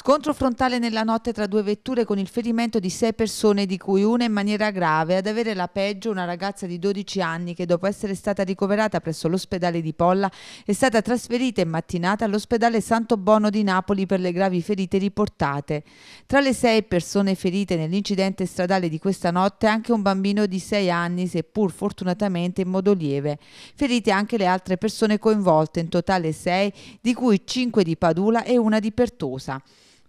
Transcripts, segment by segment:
Scontro frontale nella notte tra due vetture con il ferimento di sei persone, di cui una in maniera grave, ad avere la peggio una ragazza di 12 anni che dopo essere stata ricoverata presso l'ospedale di Polla è stata trasferita in mattinata all'ospedale Santo Bono di Napoli per le gravi ferite riportate. Tra le sei persone ferite nell'incidente stradale di questa notte anche un bambino di 6 anni, seppur fortunatamente in modo lieve. Ferite anche le altre persone coinvolte, in totale sei, di cui cinque di Padula e una di Pertosa.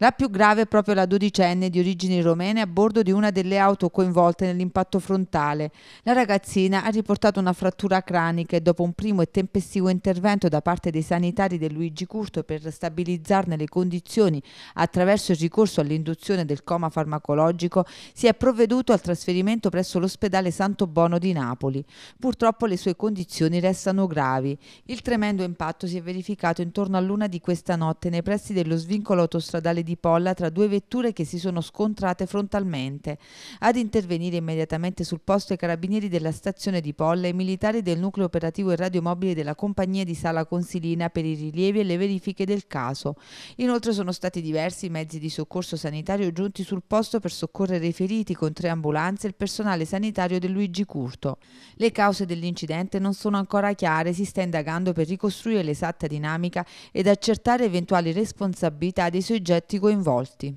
La più grave è proprio la dodicenne di origini romene a bordo di una delle auto coinvolte nell'impatto frontale. La ragazzina ha riportato una frattura cranica e dopo un primo e tempestivo intervento da parte dei sanitari del Luigi Curto per stabilizzarne le condizioni attraverso il ricorso all'induzione del coma farmacologico, si è provveduto al trasferimento presso l'ospedale Santo Bono di Napoli. Purtroppo le sue condizioni restano gravi. Il tremendo impatto si è verificato intorno a luna di questa notte nei pressi dello svincolo autostradale di di Polla tra due vetture che si sono scontrate frontalmente. Ad intervenire immediatamente sul posto i carabinieri della stazione di Polla e i militari del nucleo operativo e radiomobile della compagnia di Sala Consilina per i rilievi e le verifiche del caso. Inoltre sono stati diversi i mezzi di soccorso sanitario giunti sul posto per soccorrere i feriti con tre ambulanze e il personale sanitario del Luigi Curto. Le cause dell'incidente non sono ancora chiare, si sta indagando per ricostruire l'esatta dinamica ed accertare eventuali responsabilità dei soggetti coinvolti.